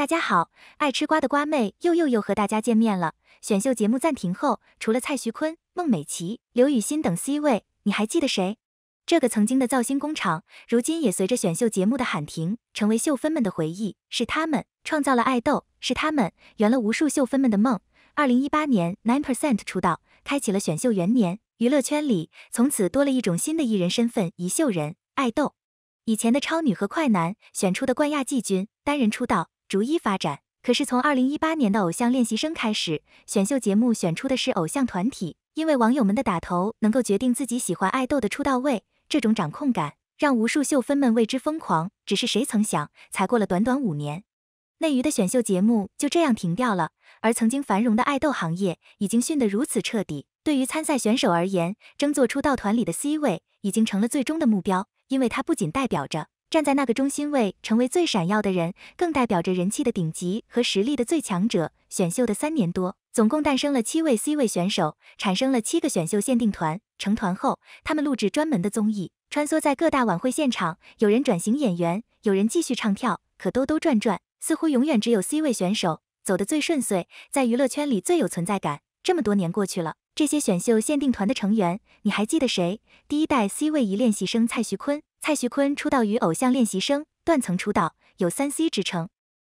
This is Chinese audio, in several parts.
大家好，爱吃瓜的瓜妹又又又和大家见面了。选秀节目暂停后，除了蔡徐坤、孟美岐、刘雨昕等 C 位，你还记得谁？这个曾经的造星工厂，如今也随着选秀节目的喊停，成为秀芬们的回忆。是他们创造了爱豆，是他们圆了无数秀芬们的梦。二零一八年，Nine Percent 出道，开启了选秀元年。娱乐圈里从此多了一种新的艺人身份——一秀人、爱豆。以前的超女和快男选出的冠亚季军，单人出道。逐一发展，可是从二零一八年的《偶像练习生》开始，选秀节目选出的是偶像团体，因为网友们的打头能够决定自己喜欢爱豆的出道位，这种掌控感让无数秀芬们为之疯狂。只是谁曾想，才过了短短五年，内娱的选秀节目就这样停掉了，而曾经繁荣的爱豆行业已经逊得如此彻底。对于参赛选手而言，争做出道团里的 C 位已经成了最终的目标，因为它不仅代表着。站在那个中心位，成为最闪耀的人，更代表着人气的顶级和实力的最强者。选秀的三年多，总共诞生了七位 C 位选手，产生了七个选秀限定团。成团后，他们录制专门的综艺，穿梭在各大晚会现场。有人转型演员，有人继续唱跳。可兜兜转转，似乎永远只有 C 位选手走得最顺遂，在娱乐圈里最有存在感。这么多年过去了，这些选秀限定团的成员，你还记得谁？第一代 C 位一练习生蔡徐坤。蔡徐坤出道于偶像练习生，断层出道，有三 C 之称，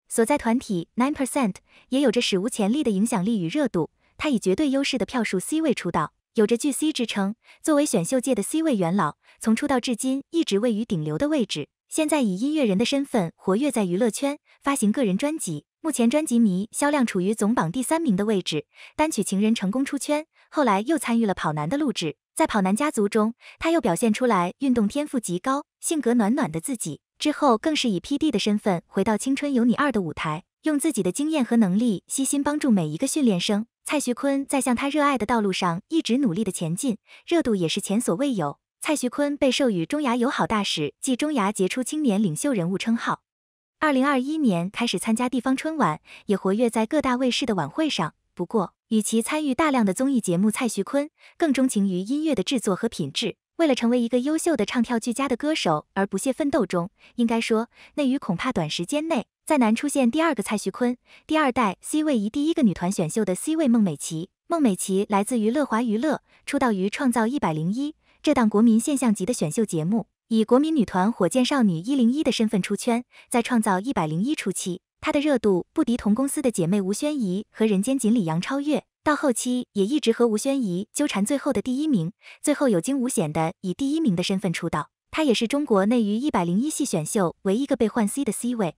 所在团体 Nine Percent 也有着史无前例的影响力与热度。他以绝对优势的票数 C 位出道，有着巨 C 之称。作为选秀界的 C 位元老，从出道至今一直位于顶流的位置。现在以音乐人的身份活跃在娱乐圈，发行个人专辑，目前专辑迷销量处于总榜第三名的位置。单曲《情人》成功出圈，后来又参与了《跑男》的录制。在跑男家族中，他又表现出来运动天赋极高、性格暖暖的自己。之后更是以 P.D 的身份回到《青春有你二》的舞台，用自己的经验和能力悉心帮助每一个训练生。蔡徐坤在向他热爱的道路上一直努力的前进，热度也是前所未有。蔡徐坤被授予中亚友好大使暨中亚杰出青年领袖人物称号。二零二一年开始参加地方春晚，也活跃在各大卫视的晚会上。不过，与其参与大量的综艺节目，蔡徐坤更钟情于音乐的制作和品质。为了成为一个优秀的唱跳俱佳的歌手而不懈奋斗中。应该说，内娱恐怕短时间内再难出现第二个蔡徐坤，第二代 C 位以第一个女团选秀的 C 位孟美岐。孟美岐来自于乐华娱乐，出道于《创造一百零一》这档国民现象级的选秀节目，以国民女团火箭少女一零一的身份出圈，在《创造一百零一》初期。她的热度不敌同公司的姐妹吴宣仪和人间锦鲤杨超越，到后期也一直和吴宣仪纠缠，最后的第一名，最后有惊无险的以第一名的身份出道。她也是中国内娱一百零一系选秀唯一一个被换 C 的 C 位。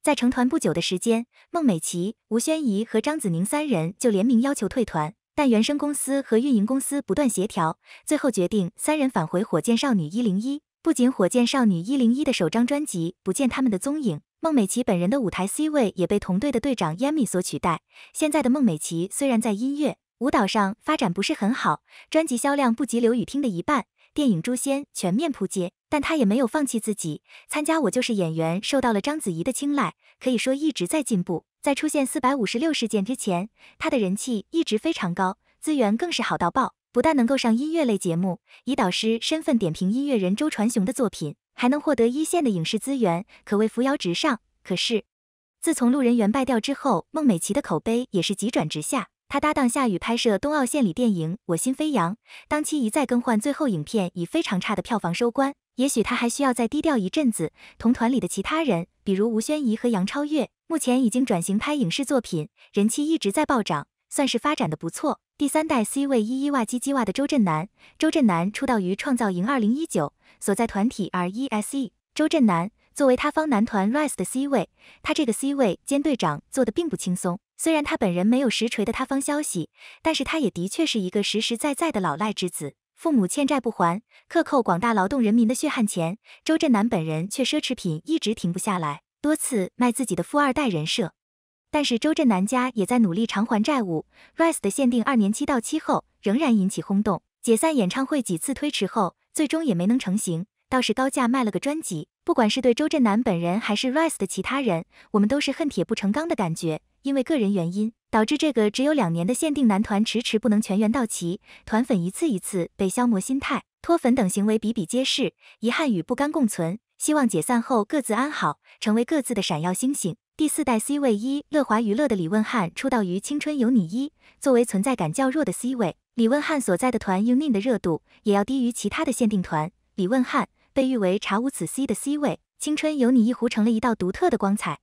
在成团不久的时间，孟美岐、吴宣仪和张子宁三人就联名要求退团，但原生公司和运营公司不断协调，最后决定三人返回火箭少女一零一。不仅火箭少女一零一的首张专辑不见他们的踪影。孟美岐本人的舞台 C 位也被同队的队长 Yamy 所取代。现在的孟美岐虽然在音乐舞蹈上发展不是很好，专辑销量不及刘雨汀的一半，电影《诛仙》全面扑街，但她也没有放弃自己。参加《我就是演员》受到了章子怡的青睐，可以说一直在进步。在出现四百五十六事件之前，她的人气一直非常高，资源更是好到爆，不但能够上音乐类节目，以导师身份点评音乐人周传雄的作品。还能获得一线的影视资源，可谓扶摇直上。可是，自从路人缘败掉之后，孟美岐的口碑也是急转直下。她搭档夏雨拍摄冬奥献礼电影《我心飞扬》，当期一再更换最后影片，以非常差的票房收官。也许她还需要再低调一阵子。同团里的其他人，比如吴宣仪和杨超越，目前已经转型拍影视作品，人气一直在暴涨。算是发展的不错。第三代 C 位一一哇唧唧哇的周震南，周震南出道于《创造营2019》，所在团体 R.E.S.E。周震南作为他方男团 r i s e 的 C 位，他这个 C 位兼队长做的并不轻松。虽然他本人没有实锤的他方消息，但是他也的确是一个实实在在的老赖之子，父母欠债不还，克扣广大劳动人民的血汗钱。周震南本人却奢侈品一直停不下来，多次卖自己的富二代人设。但是周震南家也在努力偿还债务，Rise 的限定二年期到期后仍然引起轰动，解散演唱会几次推迟后，最终也没能成行，倒是高价卖了个专辑。不管是对周震南本人还是 Rise 的其他人，我们都是恨铁不成钢的感觉。因为个人原因，导致这个只有两年的限定男团迟迟不能全员到齐，团粉一次一次被消磨心态、脱粉等行为比比皆是，遗憾与不甘共存。希望解散后各自安好，成为各自的闪耀星星。第四代 C 位一乐华娱乐的李汶翰出道于《青春有你一》，作为存在感较弱的 C 位，李汶翰所在的团 u n i n 的热度也要低于其他的限定团。李汶翰被誉为“查无此 C” 的 C 位，《青春有你一》糊成了一道独特的光彩。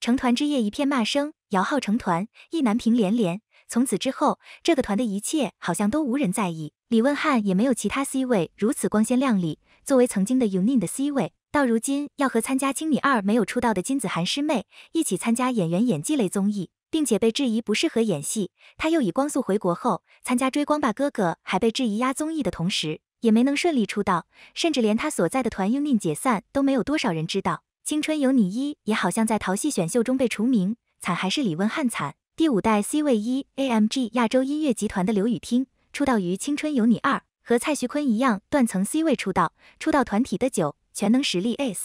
成团之夜一片骂声，摇号成团意难平连连。从此之后，这个团的一切好像都无人在意，李汶翰也没有其他 C 位如此光鲜亮丽。作为曾经的 u n i n 的 C 位。到如今，要和参加《青你二》没有出道的金子涵师妹一起参加演员演技类综艺，并且被质疑不适合演戏；她又以光速回国后参加《追光吧哥哥》，还被质疑压综艺的同时，也没能顺利出道，甚至连他所在的团英明解散都没有多少人知道。《青春有你一》也好像在淘系选秀中被除名，惨还是李汶翰惨？第五代 C 位一 AMG 亚洲音乐集团的刘雨汀出道于《青春有你二》，和蔡徐坤一样断层 C 位出道，出道团体的九。全能实力 ace，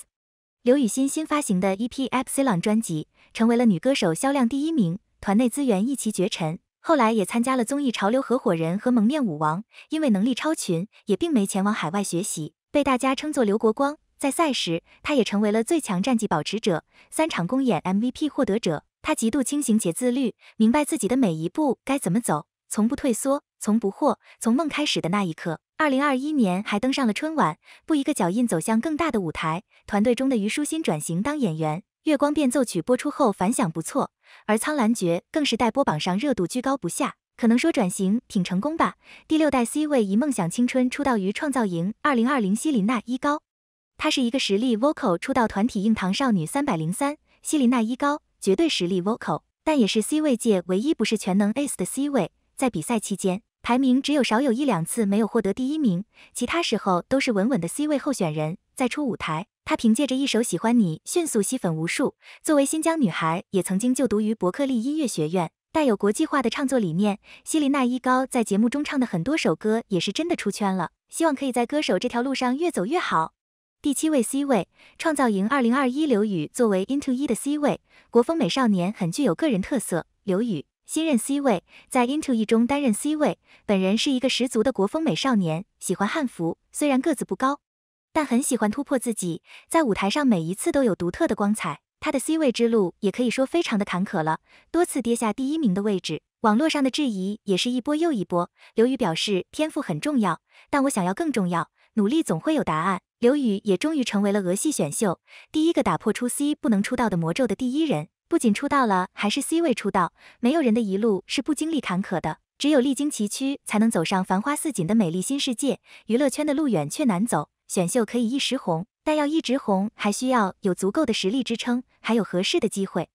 刘雨欣新发行的 EP《Epsilon》专辑成为了女歌手销量第一名，团内资源一骑绝尘。后来也参加了综艺《潮流合伙人》和《蒙面舞王》，因为能力超群，也并没前往海外学习，被大家称作刘国光。在赛时，他也成为了最强战绩保持者，三场公演 MVP 获得者。他极度清醒且自律，明白自己的每一步该怎么走，从不退缩，从不惑。从梦开始的那一刻。二零二一年还登上了春晚，不一个脚印走向更大的舞台。团队中的虞书欣转型当演员，《月光变奏曲》播出后反响不错，而《苍兰诀》更是待播榜上热度居高不下。可能说转型挺成功吧。第六代 C 位一梦想青春出道于《创造营二零二零》，希林娜依高。她是一个实力 Vocal，出道团体硬糖少女三百零三，希林娜依高绝对实力 Vocal，但也是 C 位界唯一不是全能 ACE 的 C 位。在比赛期间。排名只有少有一两次没有获得第一名，其他时候都是稳稳的 C 位候选人。再出舞台，他凭借着一首《喜欢你》迅速吸粉无数。作为新疆女孩，也曾经就读于伯克利音乐学院，带有国际化的创作理念。希林娜依高在节目中唱的很多首歌也是真的出圈了。希望可以在歌手这条路上越走越好。第七位 C 位，创造营二零二一刘宇作为 into o e 的 C 位，国风美少年很具有个人特色。刘宇。新任 C 位在 Into E 中担任 C 位，本人是一个十足的国风美少年，喜欢汉服。虽然个子不高，但很喜欢突破自己，在舞台上每一次都有独特的光彩。他的 C 位之路也可以说非常的坎坷了，多次跌下第一名的位置，网络上的质疑也是一波又一波。刘宇表示，天赋很重要，但我想要更重要，努力总会有答案。刘宇也终于成为了俄系选秀第一个打破出 C 不能出道的魔咒的第一人。不仅出道了，还是 C 位出道。没有人的一路是不经历坎坷的，只有历经崎岖，才能走上繁花似锦的美丽新世界。娱乐圈的路远却难走，选秀可以一时红，但要一直红，还需要有足够的实力支撑，还有合适的机会。